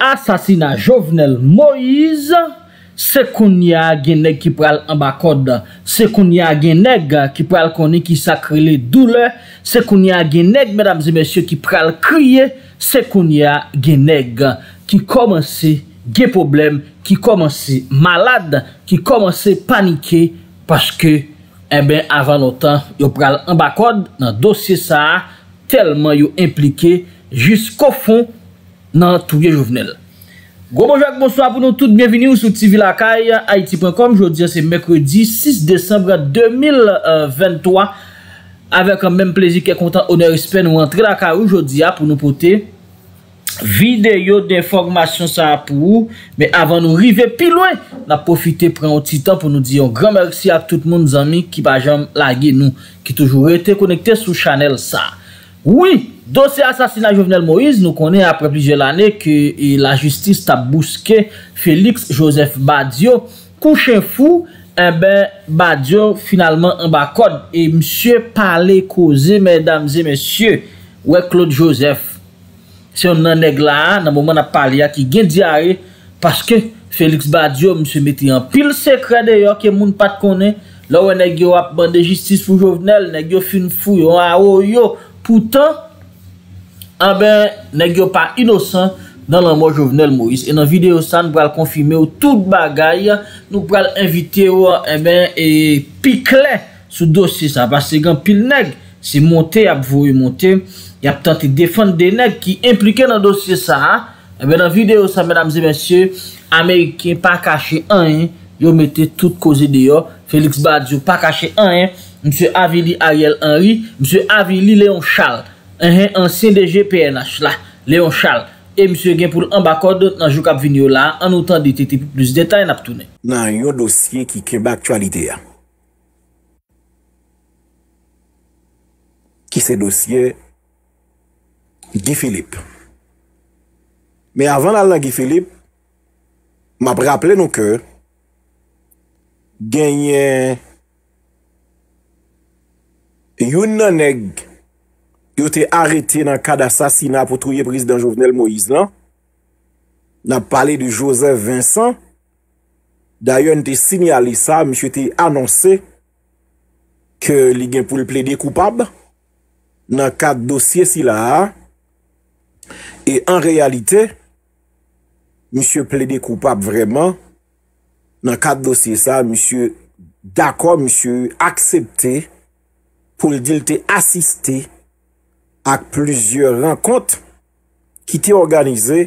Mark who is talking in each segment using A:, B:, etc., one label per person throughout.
A: Asasina Jovenel Moïse Sekounia geneg Ki pral ambakode Sekounia geneg Ki pral koni ki sakri le doule Sekounia geneg Ki pral kriye Sekounia geneg Ki komanse ge problem Ki komanse malade Ki komanse panike Paske ebe eh avant nou tan Yo pral ambakode Nan dosye sa Telman yo implike Jusko fon Nan la touye jovenel Gomojou ak monsou apou nou tout Myevini ou sou TV lakay Haiti.com Jodi a se mekredi 6 decembre 2023 Avek an menm plezi ke kontan Oner espè nou rentre lakay Jodi a pou nou pote Videyo de formasyon sa apou Me avan nou rive pi lwen Na profite pren ou titan pou nou diyon Gran mersi a tout moun zami Ki bajam lage nou Ki toujou rete konekte sou chanel sa Oui, dossier assassinat Jovenel Moïse, nou konen apre plusieurs l'année que la justice a bousqué Félix Joseph Badiou. Kouchen fou, eh ben, Badiou finalement en bakon. Et monsieur parlait cause, mesdames et messieurs, ouè Claude Joseph. Se yon nan nègle a, nan mouman a parli a, ki gen diare, paske Félix Badiou mse mette yon pil sekre de yo, ke moun pat ah, konen, lò wè nègue wap bande justice fou Jovenel, nègue foun fou, yon a ou oh, yo, Poutan, abe, ah neg yo pa inosan dan nan moun jovenel Moïse. E nan videyo sa, nou pral konfime ou tout bagay, nou pral invite ou, ebe, eh e pikle sou dosye sa. Bas se gen pil neg, se monte, ap vou y monte, y ap tante defante de neg ki implike nan dosye sa. Ebe, eh nan videyo sa, mèdames et mèsyè, Amerikien pa kache an, yo mette tout koze de yo, Félix Badiou pa kache an, ebe. Mse Avili Ariel Henry, Mse Avili Léon Charles, an sin de GPNH la, Léon Charles, e Mse Genpour Ambakode, nan Joukab Vignola, an outan dititi plus detay nap tounen.
B: Nan yo dosye ki ke bak chalite ya, ki se dosye, Gifilip. Me avan la la Gifilip, map rapple nou ke, genye, yon nan neg yo te arete nan ka da sasina pou touye pris dan Jovenel Moïse lan, nan pale di Joseph Vincent, dayon te sinyali sa, msye te anonse ke ligyen pou le ple de koupab nan ka dosye si la ha, e an realite, msye ple de koupab vreman, nan ka dosye sa, msye dako, msye aksepte pou l'dil te asiste ak plizye renkont ki te organize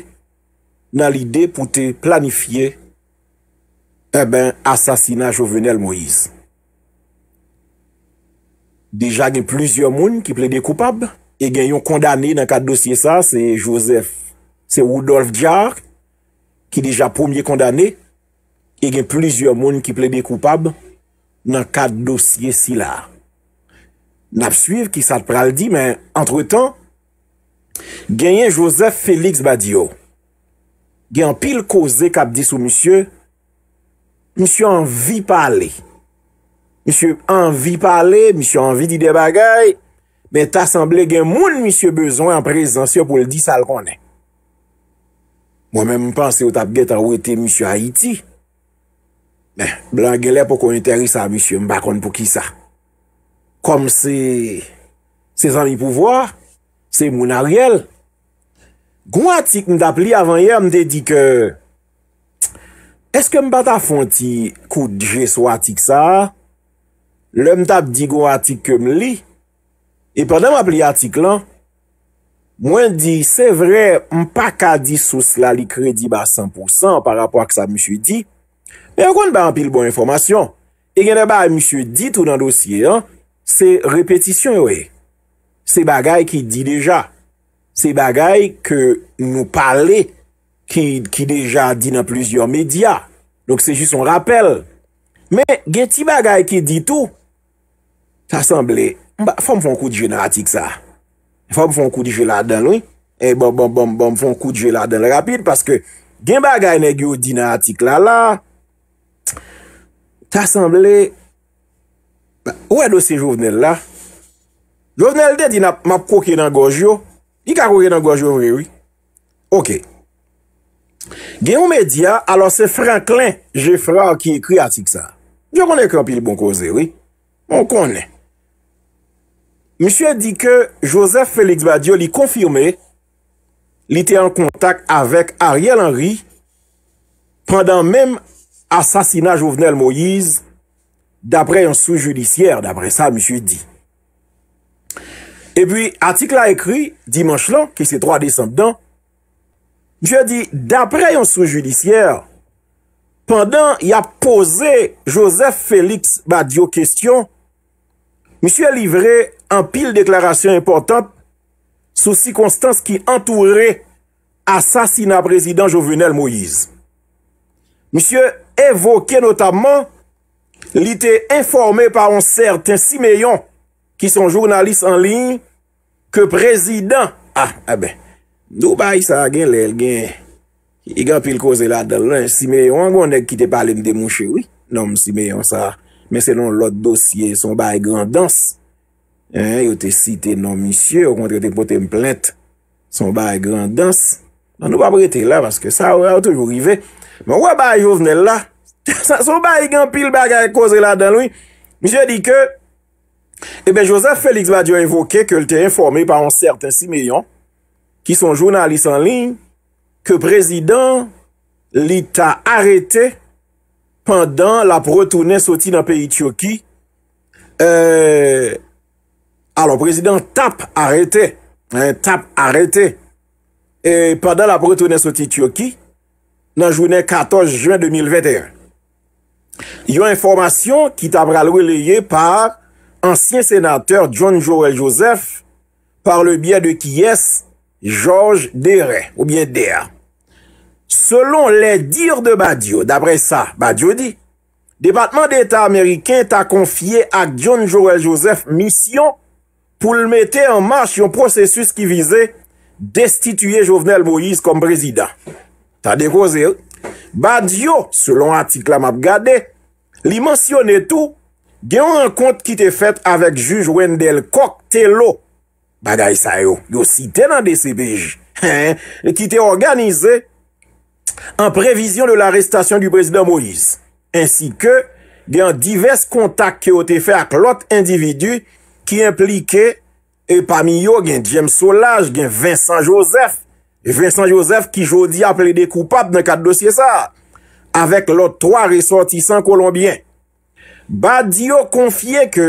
B: nan l'ide pou te planifye e eh ben asasina Jovenel Moïse. Deja gen plizye moun ki ple de koupab, e gen yon kondane nan kat dosye sa, se Josef, se Woudolf Djar, ki deja poumye kondane, e gen plizye moun ki ple de koupab nan kat dosye si la. N ap suiv ki sat pral di, men entre tan, genyen Joseph Félix Badio, genyen pil koze kap di sou monsye, monsye anvi pale. Monsye anvi pale, monsye anvi di de bagay, men tasemble geny moun monsye bezon an prezenciyo pou l di sal konen. Mwen men mpansye ou tap get a ou ete monsye Haiti, men blan genye pou kon enteri sa monsye mbakon pou ki sa. kom se se zan li pou vwa, se moun a riel. Gou atik m da pli avan ye, m de di ke, eske m ba ta fonti kou dje sou atik sa, le m tab di gou atik ke m li, e pwede m ap li atik lan, mwen di se vre m pa ka di sou slali kredi ba 100% par rapwa ke sa m chou di, me akoun ba anpil bon informasyon, e genne ba m chou di tout an dosye an, Se repetisyon wey. Se bagay ki di deja. Se bagay ke nou pale ki deja di nan plizyon media. Donk se jison rappel. Men gen ti bagay ki di tou, tasemble, fom fon kou di jè nan atik sa. Fom fon kou di jè la den lwen. E bom bom bom bom fon kou di jè la den rapide paske gen bagay ne ge ou di nan atik la la. Tasemble, Ouè do se Jouvenel la? Jouvenel de di na map proke nan Gojo Di ka kouye nan Gojo vre wè? Ok Gen ou me di ya Alors se Franklin Jeffra Ki ekri atik sa Jou konè kranpil bon kose wè? Moun konè Monsie di ke Joseph Félix Badiou Li konfirme Li te an kontak avèk Ariel Henry Pendan mèm Asasina Jouvenel Moïse D'apre yon sou judisièr, d'apre sa, msye di. Et puis, atik la ekri, dimanche lan, ki se troa descendant, msye di, d'apre yon sou judisièr, pandan y a pose Joseph Félix Badio question, msye livre en pil deklarasyon importan sou sikonstans ki entoure assassinat président Jovenel Moïse. Msye evoke notamman li te informe pa an serten simeyon ki son jounalist an lin ke prezident a, ah, a ah, be nou bay sa gen lel gen i gen pil koze la dal lan simeyon an gwen nek ki te pale mde moun chewi nan m simeyon sa men se non lot dosye son bay grandans yo te site nan misye yo kontre te pote m plente son bay grandans nan nou pa brete la maske sa ou a toujou rive mwen wè bay yo vnen la Sa sou ba igan pil bag a e koze la dan loun. Mise di ke, e ben Joseph Félix Badiou invoke ke l te informe pa an certain si meyon ki son jounalis an lin ke prezident li ta arete pandan la protounen soti nan peyi Tiyoki. Euh, alors prezident tap arete, tap arete e pandan la protounen soti Tiyoki nan jounen 14 jwen 2021. Yon informasyon ki ta pral wileye par ansyen senater John Joel Joseph par le bie de ki es George Deray ou bie Deha. Selon le dir de Badiou, d'apre sa, Badiou di, Departement d'Etat Ameriken ta konfye ak John Joel Joseph misyon pou l mette en march yon prosesus ki vize destituye Jovenel Moïse kom prezident. Ta dekose yon. Ba diyo, selon atik la map gade, li mensyon etou gen an kont ki te fet avèk juj Wendell Coctello, bagay sa yo, yo siten an desi bej, ki te organize en prevision de l'arestasyon du prezident Moïse, ensi ke gen an divers kontak ki o te fet ak lot individu ki implike e pa mi yo gen James Solage, gen Vincent Joseph, E Vincent Joseph ki jodi apre de koupap nan kat dosye sa, avek lot 3 ressortisan kolombien. Badio konfye ke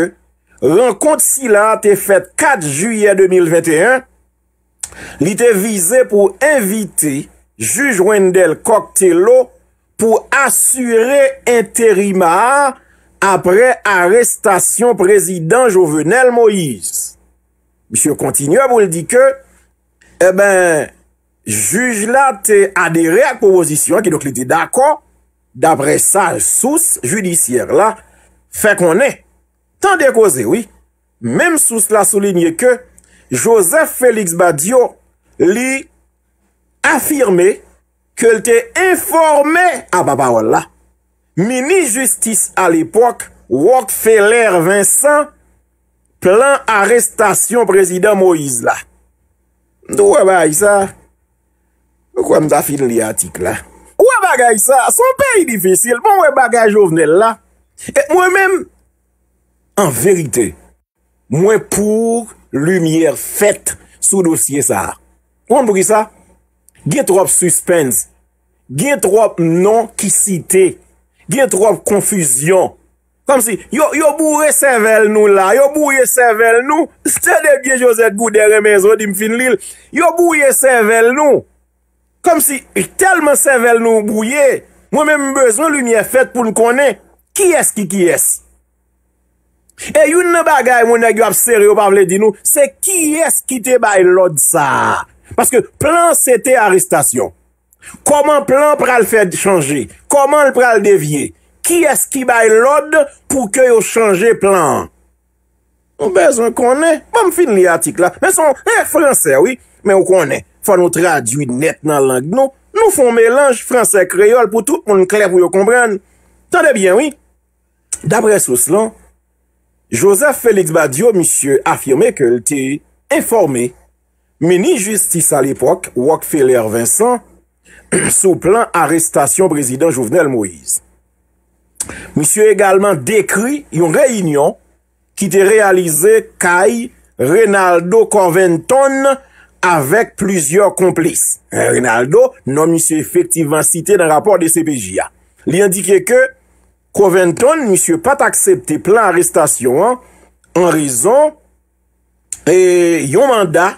B: renkont si la te fet 4 juye 2021, li te vize pou invite juj Wendel Coctello pou asure interima apre arrestasyon prezident Jovenel Moïse. Misyon kontinuè pou li di ke e eh ben juj la te adere ak proposisyon ki nou kli te dako dapre sa sous judisyer la fe konen tan de koze, oui mem sous la souligne ke Joseph Félix Badiou li afirme ke l te informe a papawal la mini justice al epok Wok Félère Vincent plan arrestasyon prezident Moïse la nou e bay sa Mwen kwa mza fin li atik la. Mwen bagay sa. Son peyi difisil. Bon, e, mwen bagay jovnel la. Mwen menm. An verite. Mwen pou lumiye fet. Sou dosye sa. Mwen mwengi sa. Gye trop suspens. Gye trop nankisite. Gye trop konfuzyon. Kam si. Yo bouye sevel nou la. Yo bouye sevel nou. Se de bie josek gou de remezo di mfin li. Yo bouye sevel nou. Kom si e telman sevel nou mbouye, mwen men mbezon lumiye fet pou nou konen, ki eski ki es? E yon nan bagay mwen nagyo ap seryo pa vle di nou, se ki eski te bay lode sa? Paske plan se te aristasyon. Koman plan pral fèd chanje? Koman pral devye? Ki eski bay lode pou ke yo chanje plan? Mbezon konen? Mwen mfin li atik la. Mwen son, mwen eh, franse, oui, men mkonen. fwa nou tradwine net nan lang nou, nou fon melanj fransè kreyol pou tout moun kler pou yo kombran. Tande bien, oui. Dabre sou slan, Joseph Félix Badiou, affirme ke l te informe meni justice al epok, Wakfeller Vincent, sou plan arrestasyon président Jouvenel Moïse. Monsie également dekri yon reinyon ki te realize Kaye Renaldo Corventon yon avèk plüzyor komplis. Rinaldo, nou misye effektivan site nan rapor de CPJA. Li yandike ke, Kovinton misye pat aksepte plan arrestasyon an, an rizon, yon manda,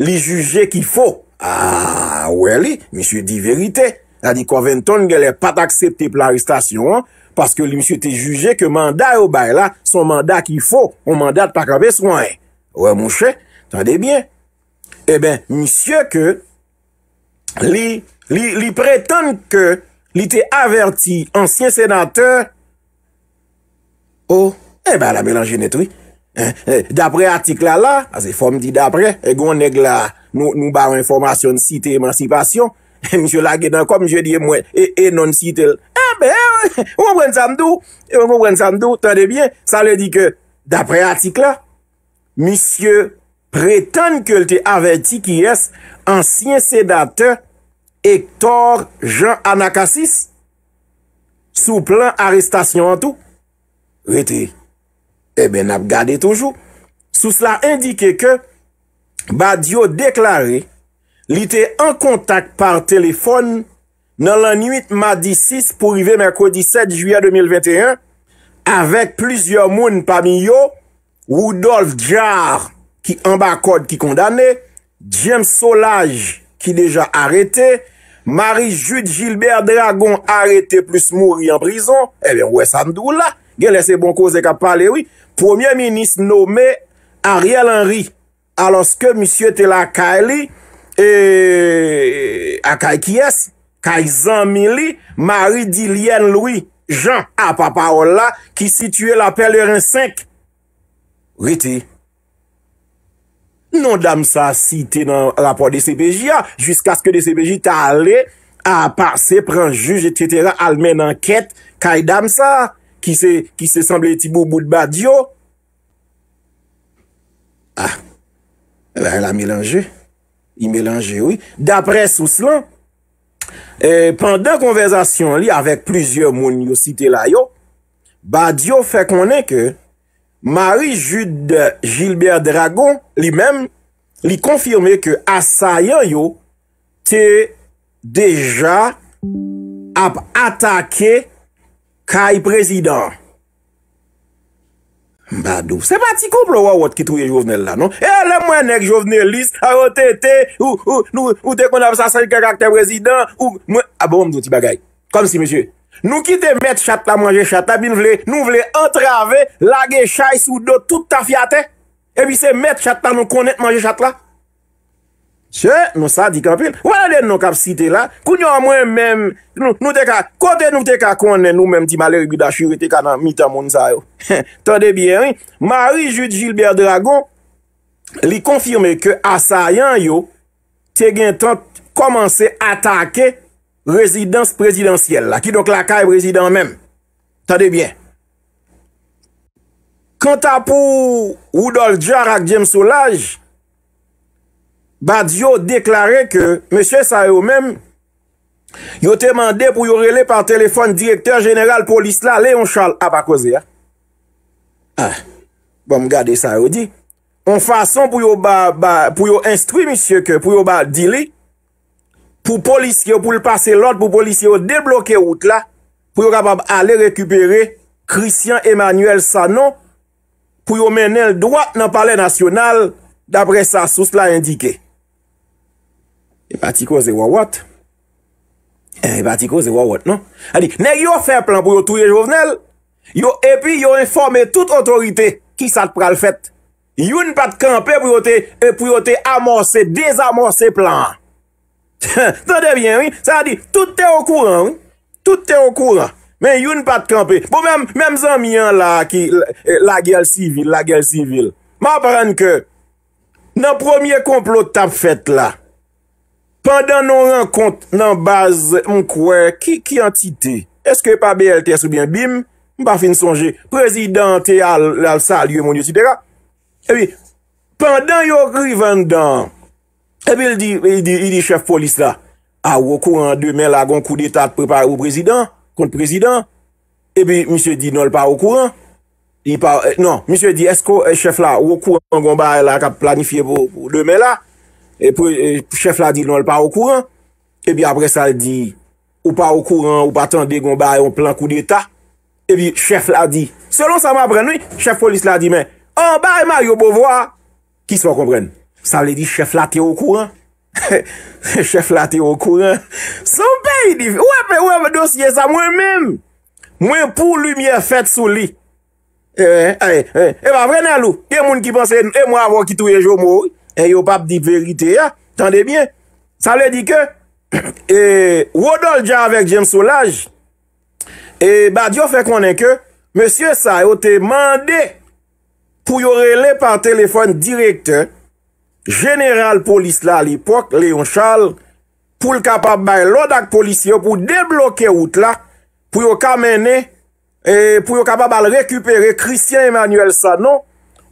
B: li juje ki fo. A, ouè li, misye di verite. La di Kovinton, gelè pat aksepte plan arrestasyon an, paske li misye te juje ke manda e obay la, son manda ki fo, ou mandat pakabè son an. Ouè mouche, tande bien. E ben, misye ke li pretene ke li te averti ansyen senate ou oh, e eh ben la belanje netwi. Dapre atik la la, se fom di dapre, e gwen neg la nou ba ou informasyon si te emancipasyon, misye la genan kom je di mwen, e non si tel, e ben, ou mwen samdo, ou mwen samdo, tade bien, sa le di ke, dapre atik la, misye... pretene ke l te aveti ki es ansyen sedate Hector Jean Anakasis sou plan arrestasyon an tou. Ou ete, eh ebe nap gade toujou. Sou cela indike ke Badio deklare li te an kontak par telefon nan lan 8 madi 6 pou rive mèkou 17 juyè 2021 avèk plizye moun pami yo Woodolfe Djarre. ki ambakode, ki kondane, James Solage, ki deja arete, Marie-Jude Gilbert Dragon, arete plus mouri en brison, e eh be wè sa mdou la, gen lè se bon koze ka pale wè, premier minis nome Ariel Henry, aloske misye te la eh, Kayli, e... a Kaykiyes, Kayzan Mili, Marie Dilienne Louis, Jean, a ah, papa Ola, oh ki situe la Pelerin 5, wè ti? Non dam sa si te nan rapport de CPJ ya. Juskas ke de CPJ ta ale, a pase, pren juj, etc. almen anket, kay dam sa, ki se semble ti bou bout bad yo. Ha, la melange. I melange, oui. Dapre sou slan, eh, pandan konversasyon li, avek plizye moun yo site la yo, bad yo fe konen ke Marie-Jude Gilbert Dragon li men li konfirme ke asayen yo te deja ap atake kay prezident. Badou, se pa ti kouple wawot ki touye jovenel la, non? E, le mwen ek jovenel lis, a yo te te, ou te konap sa saye karakter prezident, ou mwen... A bon mdou ti bagay, kom si msye. Nou ki te met chata manje chata bin vle, nou vle entrave, lage chay sou do tout ta fiatè. E bi se met chata nou konen manje chata. Tche, nou sa di kapil. Wala den nou kap site la, koun yo amwen men, nou te ka, kote nou te ka konen nou men ti maleri bi da chiri te ka nan mita moun sa yo. Tonde biye, Marie-Jude Gilbert Dragon li konfirme ke Asayan yo te gen ton komanse atake... rezidans prezidansyel la, ki do k laka e prezidans men. Tade bien. Kont apou Oudol Djarak James Olaj, ba diyo deklare ke M. Sayo men, yo temande pou yo rele par telefon direktor general polis la, Leon Charles Apakosia. Ah, ha, ah, pou bon, m gade Sayo di. On fason pou yo ba, pou yo instrui M. Sayo men, pou yo ba dilek, pou polis yo pou l'passe l'ot, pou polis yo debloke out la, pou yo kapab ale rekupere, Christian Emmanuel Sanon, pou yo menen l'droit nan pale nasyonal d'apre sa sou sla indike. E pati ko ze wawot. E eh, pati ko ze wawot, non? A di, ne yo fe plan pou yo touye jovenel, yo, e pi yo informe tout otorite ki sa pral fet. Yo n'pat kanpe pou yo te, e pou yo te amose, desamose plan. Tante bien, sa di, tout te okouran Tout te okouran Men yon pat kampe bon, Mèm zan miyan la, la gel sivil La gel sivil Ma aparen ke Nan promye komplo tap fet la Pandan nou renkont nan baz Mwen kwe, ki antite Eske pa BLT soubyen bim Mwen pa fin sonje Prezident te al sal yon Ewi, pandan yon rivan dan Ebi, il di, il di, il di, chef polis la, a, ou okouran, demè la, gon kou d'Etat, prepare ou prezidant, kont prezidant, ebi, msye di, non l pa okouran, non, msye di, esko, e, chef la, ou okouran, gon baye la, ka planifiye pou demè la, e pou, e, eh, chef la di, non l pa okouran, ebi, apre sa, di, ou pa okouran, ou pa tende, gon baye, on plan kou d'Etat, ebi, chef la di, selon sa mè apren, oui, chef polis la di, men, an baye mè yo bo vwa, ki se fò komprenne, Sa vle di cheflate yo kouran. Cheflate yo kouran. Son pe yi di. Ouè pe ouè me dosye sa mwen men. Mwen pou lumiè fèt sou li. Eh, eh, eh. Ewa eh, eh, eh, vre nan lou. Yen moun ki pense, e mwa avon ki touye jo mou. E yo pap di verite ya. Tande bien. Sa vle di ke, e, wadol jan avèk jen solaj. E, ba diyo fè konen ke, monsye sa yo te mande pou yo rele par telefon direkte jeneral polis la l'ipok, Leon Charles, pou l'kapab bay l'odak polis yo, pou deblokye out la, pou yo kamene, e, pou yo kapab al rekupere, Christian Emmanuel Sanon,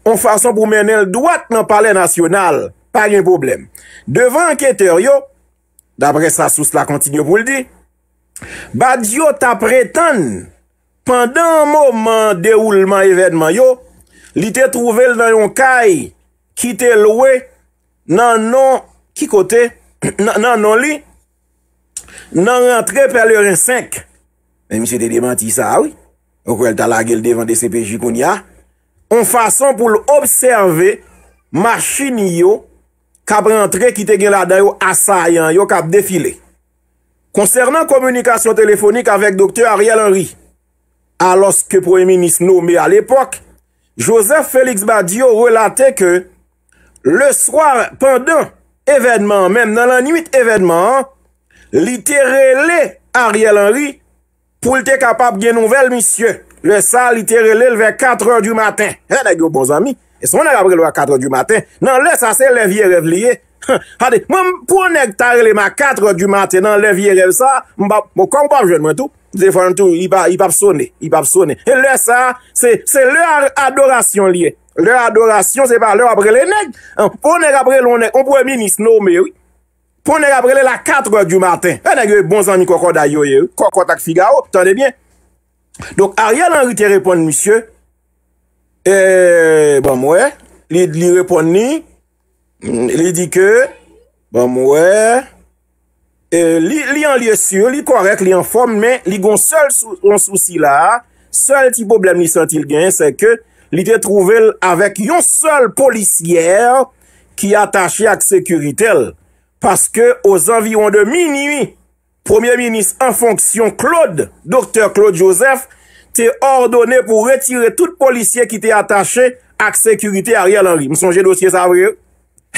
B: an fason pou mene l'douat nan pale nasyonal, pa yon problem. Devan keter yo, d'apre sa sou sla kontinyo pou l'di, ba diyo ta pretan, pandan mouman deoulman evenman yo, li te trouvel nan yon kay ki te loue, Non, nan nan ki kote, nan nan li, nan rentre peler en 5. E mi se te demanti sa ou, ou kou el tala gel devan de CPJ koun ya, on fason pou l'observe machini yo kab rentre ki te gen la dayo asayan yo kab defile. Konsernan komunikasyon telefonik avek doktor Ariel Henry, alos ke preminis nou me al epok, Joseph Felix Badio relate ke Le swar, pendant evèdman, mèm nan l'anuit evèdman, literele Ariel Henry, pou l'te kapap gen nouvel misye. Le sa literele lve 4 hòr du maten. Ha, dè gyo bon zami, e son an apre lwa 4 hòr du maten. Nan lè sa se lèvye revliye, Hade, mwen pou nèk tarele ma 4 ork du maten Nan levye rev sa Mwen pap, mwen kompap jen mwen tou Mwen jen fwantou, yi pap sone Yi pap sone E lè sa, se lè adorasyon liye Lè adorasyon se pa lè apre lè nèk Pou nèk apre lè onèk, on pou e minis nou me wè Pou nèk apre lè la 4 ork du maten E nèk yè e, bon zanmi koko da yoye e, Koko tak figao, tande bien Donk a rè lè anri te repon monsye Eee, bon mwen Li repon ni Li di ke, ba mwè, e, li an liye sur, li korek, li an fom, men li gon sol souci la, sol ti problem li sentil gen, se ke li te trouvel avèk yon sol polisiyèr ki atache ak sekuritel. Paske, os anviron de minu, Premier Ministre, an fonksyon Dr. Claude Joseph, te ordone pou retire tout polisiyè ki te atache ak sekuritel a riyal anvi. Msonje dosye sa avriyo?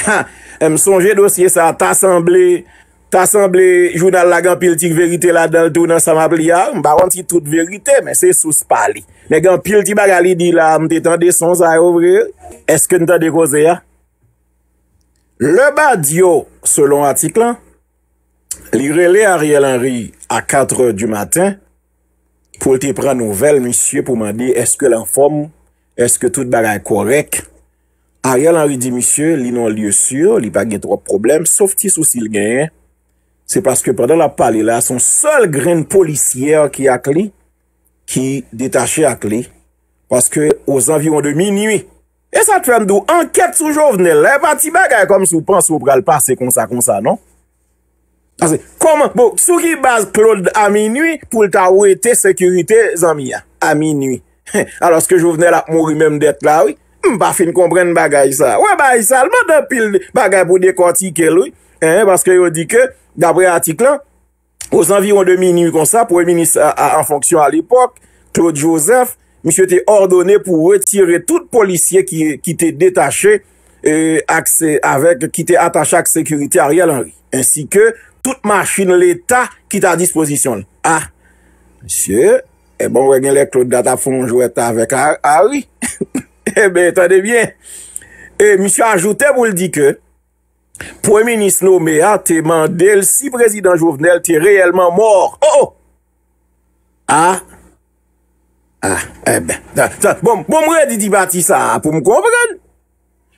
B: Ha, m sonje dosye sa, ta sanble, ta sanble, jou nan la gan pil ti k verite la dan tou nan sa mabli ya, m ba wanti tout verite, men se sou spali. Men gan pil ti baga li di la, m te tan de son sa yo vre, eske n ta de goze ya? Le ba diyo, selon atik lan, li rele Ariel Henry a 4 du maten, pou l te pran nouvel, misye, pou man di, eske lan fom, eske tout bagay korek? A yal anwi di misye, li nan liye sur, li bagye tro problem, sof ti sou sil genye, se paske preden la pale la, son sol gren policier ki ak li, ki detache ak li, paske o zanviron de mi nui. E sa tren dou, anket sou jo vene, le pati bagye kom sou pan sou pral pase konsa konsa, non? A zi, koman, bo, sou ki baz klod a mi nui, pou lta ou ete sekurite zanmi a, a mi nui. A lorske jo vene la, mouri menm det la ouy, Mba fin kompren bagay sa. Ouè bagay sa, alman depil bagay pou dekoti ke lou. Eh, baske yo di ke, dabre atik lan, os anviron de minu kon sa, pou e minis an fonksyon al ipok, Claude Joseph, msye te ordone pou retire tout polisye ki te detache, euh, ki te attache ak sekuriti a riyal, ansi ke tout maschine l'Etat ki ta disposisyon. Ah, msye, e eh bon wè gen lè Claude Datafonjou et ta vek a riyal. Ebe, eh tande bien. E, eh, mi se ajoute pou l di ke, pou eminis nou me a te mandel, si prezident Jovenel te reyelman mor. Oh, oh! Ha? Ha, ebe. Bon, bon mre di dibati sa, pou m konpren.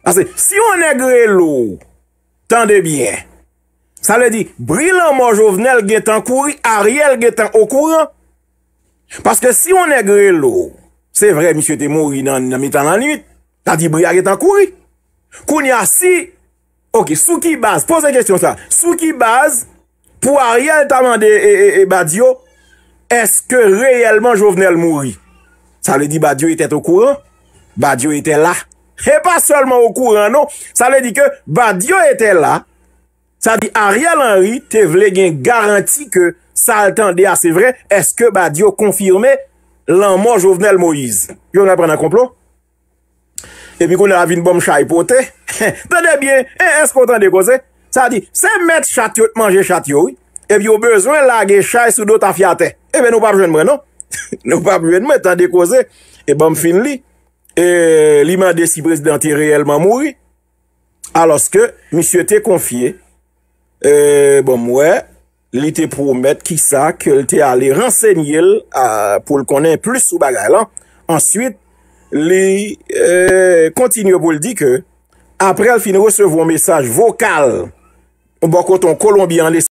B: Ase, si on e gre l ou, tande bien. Sa le di, brilan man Jovenel ge tan kouri, a riel ge tan okouran. Paske si on e gre l ou, Se vre, misye te mouri nan mitan nan nuit. Ta di, bou yag etan kouri. Koun ya si. Ok, sou ki base. Pose kestyon sa. Sou ki base. Pou Ariel tamande e Badiou. Eske reyelman jo vnen el mouri. Sa le di, Badiou etet okouran. Badiou etet la. E pa solman okouran non. Sa le di ke, Badiou etet la. Sa di, Ariel Henry te vle gen garanti ke sa altan dea se vre. Eske Badiou konfirme Badiou. lan mò Jouvenel Moïse, joun apren an komplon, epi koun an avin bom chay potè, tèdè bien, e, espo tan dekozè, sa di, se met chat yo, manje chat yo, epi yo bezwen lage chay soudo ta fiatè, epi eh nou pap jwen mwen non, nou pap jwen mwen tan dekozè, e bom fin li, e li man desi prezidenti reyelman moui, aloske, misye te konfye, e euh, bom mwen, Li te pou met ki sa, ki li te ale rensegnil pou l konen plus sou bagay lan. Ensuite, li e, kontinu pou l di ke, apre al fin recevon mesaj vokal. Ou bako ton kolombi ane
A: se.